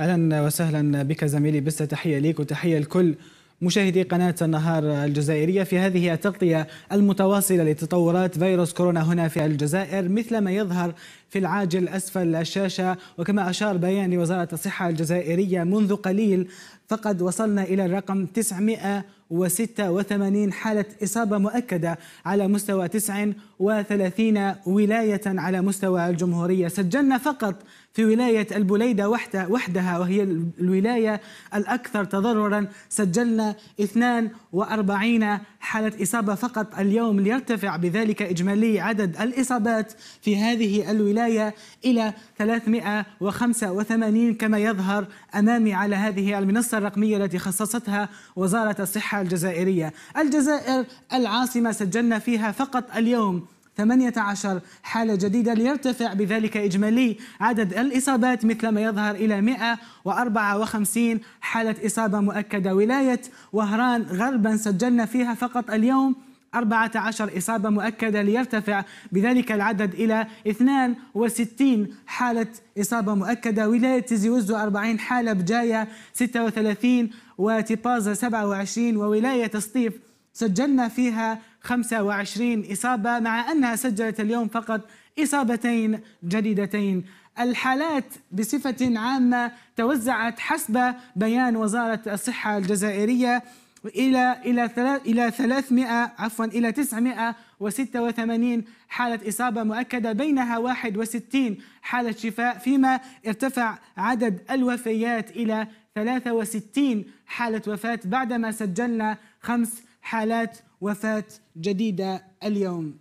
اهلا وسهلا بك زميلي بس تحيه ليك وتحيه لكل مشاهدي قناة النهار الجزائرية في هذه التغطية المتواصلة لتطورات فيروس كورونا هنا في الجزائر مثل ما يظهر في العاجل أسفل الشاشة وكما أشار بيان لوزارة الصحة الجزائرية منذ قليل فقد وصلنا إلى الرقم 986 حالة إصابة مؤكدة على مستوى 39 ولاية على مستوى الجمهورية سجلنا فقط في ولاية البليدة وحدها وهي الولاية الأكثر تضررا سجلنا 42 حالة إصابة فقط اليوم ليرتفع بذلك إجمالي عدد الإصابات في هذه الولاية إلى 385 كما يظهر أمامي على هذه المنصة الرقمية التي خصصتها وزارة الصحة الجزائرية الجزائر العاصمة سجلنا فيها فقط اليوم 18 حالة جديدة ليرتفع بذلك إجمالي عدد الإصابات مثل ما يظهر إلى 154 حالة إصابة مؤكدة ولاية وهران غربا سجلنا فيها فقط اليوم 14 إصابة مؤكدة ليرتفع بذلك العدد إلى 62 حالة إصابة مؤكدة ولاية تيزي وزو 40 حالة بجاية 36 وتيبازا 27 وولاية سطيف سجلنا فيها 25 إصابة مع أنها سجلت اليوم فقط إصابتين جديدتين الحالات بصفة عامة توزعت حسب بيان وزارة الصحة الجزائرية إلى إلى إلى 300 عفوا إلى 986 حالة إصابة مؤكدة بينها 61 حالة شفاء فيما ارتفع عدد الوفيات إلى 63 حالة وفاة بعدما سجلنا خمس حالات وفاة جديدة اليوم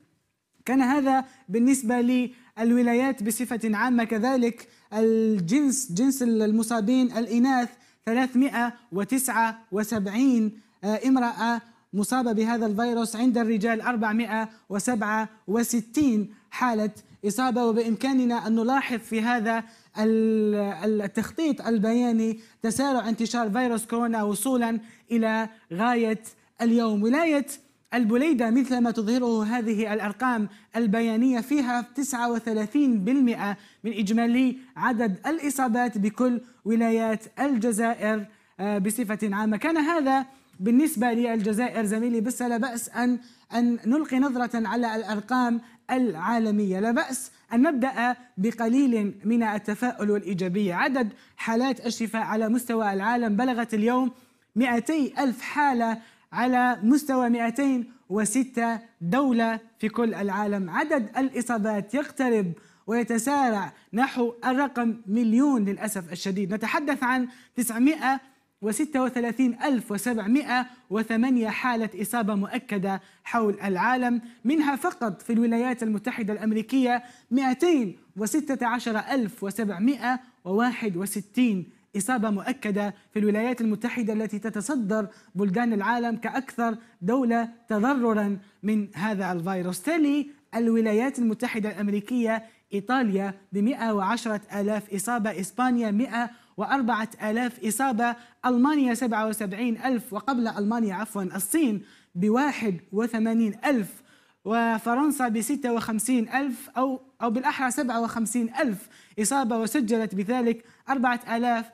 كان هذا بالنسبة للولايات بصفة عامة كذلك الجنس جنس المصابين الإناث 379 آه، امرأة مصابة بهذا الفيروس عند الرجال 467 حالة إصابة وبإمكاننا أن نلاحظ في هذا التخطيط البياني تسارع انتشار فيروس كورونا وصولا إلى غاية اليوم ولاية البليدة مثل ما تظهره هذه الأرقام البيانية فيها 39% من إجمالي عدد الإصابات بكل ولايات الجزائر آه، بصفة عامة كان هذا بالنسبة للجزائر زميلي بس لا بأس أن أن نلقي نظرة على الأرقام العالمية لا بأس أن نبدأ بقليل من التفاؤل والإيجابية عدد حالات الشفاء على مستوى العالم بلغت اليوم 200 ألف حالة على مستوى 206 دولة في كل العالم عدد الإصابات يقترب ويتسارع نحو الرقم مليون للأسف الشديد نتحدث عن 936708 حالة إصابة مؤكدة حول العالم منها فقط في الولايات المتحدة الأمريكية 216761 إصابة مؤكدة في الولايات المتحدة التي تتصدر بلدان العالم كأكثر دولة تضررا من هذا الفيروس تالي الولايات المتحدة الأمريكية إيطاليا ب وعشرة ألاف إصابة إسبانيا 104 ألاف إصابة ألمانيا 77 ألف وقبل ألمانيا عفوا الصين ب 81 ألف وفرنسا ب 56 ألف أو أو بالأحرى 57 ألف إصابة وسجلت بذلك 4000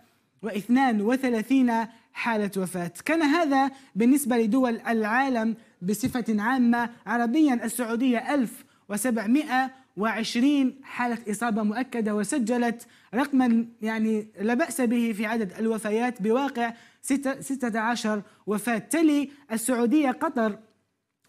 32 حالة وفاة كان هذا بالنسبة لدول العالم بصفة عامة عربيا السعودية 1720 حالة إصابة مؤكدة وسجلت رقما يعني لا بأس به في عدد الوفيات بواقع 16 وفاة تلي السعودية قطر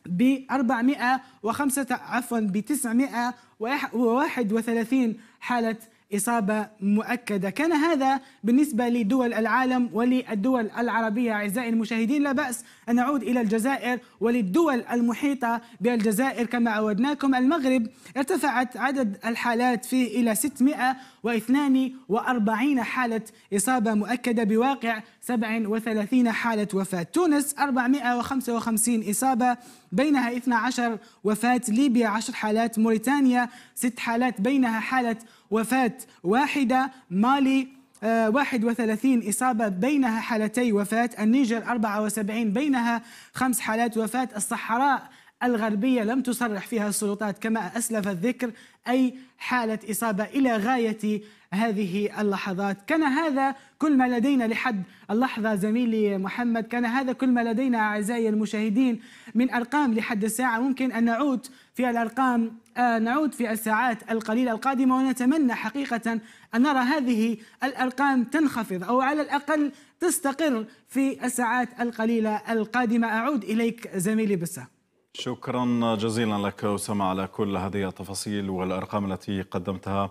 ب 405 عفوا ب 931 حالة إصابة مؤكدة كان هذا بالنسبة لدول العالم وللدول العربية أعزائي المشاهدين لا بأس أن نعود إلى الجزائر وللدول المحيطة بالجزائر كما عودناكم المغرب ارتفعت عدد الحالات فيه إلى 642 حالة إصابة مؤكدة بواقع 37 حالة وفاة تونس 455 إصابة بينها 12 وفاة ليبيا 10 حالات موريتانيا 6 حالات بينها حالة وفاة واحدة مالي 31 آه، إصابة بينها حالتي وفاة النيجر 74 بينها 5 حالات وفاة الصحراء الغربية لم تصرح فيها السلطات كما أسلف الذكر أي حالة إصابة إلى غاية هذه اللحظات كان هذا كل ما لدينا لحد اللحظة زميلي محمد كان هذا كل ما لدينا أعزائي المشاهدين من أرقام لحد الساعة ممكن أن نعود في الأرقام آه، نعود في الساعات القليلة القادمة ونتمنى حقيقة أن نرى هذه الأرقام تنخفض أو على الأقل تستقر في الساعات القليلة القادمة أعود إليك زميلي بسام شكرا جزيلا لك أسامة على كل هذه التفاصيل والأرقام التي قدمتها